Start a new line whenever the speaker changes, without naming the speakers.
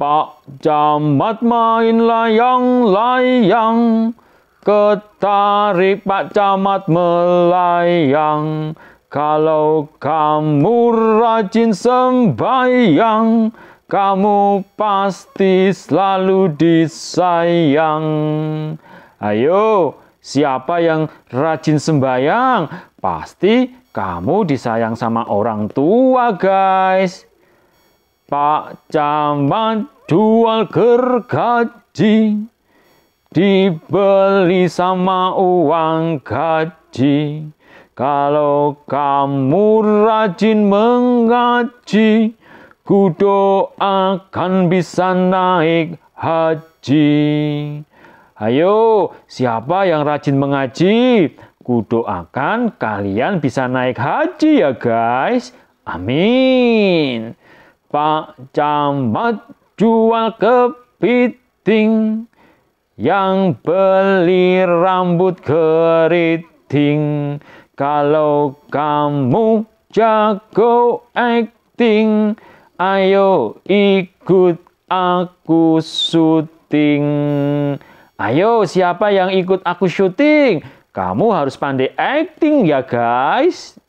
Pak Camat main layang-layang, ketarik Pak melayang. Kalau kamu rajin sembayang, kamu pasti selalu disayang. Ayo, siapa yang rajin sembayang, pasti kamu disayang sama orang tua, guys. Pak Camat jual gergaji dibeli sama uang gaji. Kalau kamu rajin mengaji, ku doakan bisa naik haji. Ayo, siapa yang rajin mengaji? Ku doakan kalian bisa naik haji ya guys. Amin. Pak Camat jual kepiting yang beli rambut keriting kalau kamu jago acting ayo ikut aku syuting ayo siapa yang ikut aku syuting kamu harus pandai acting ya guys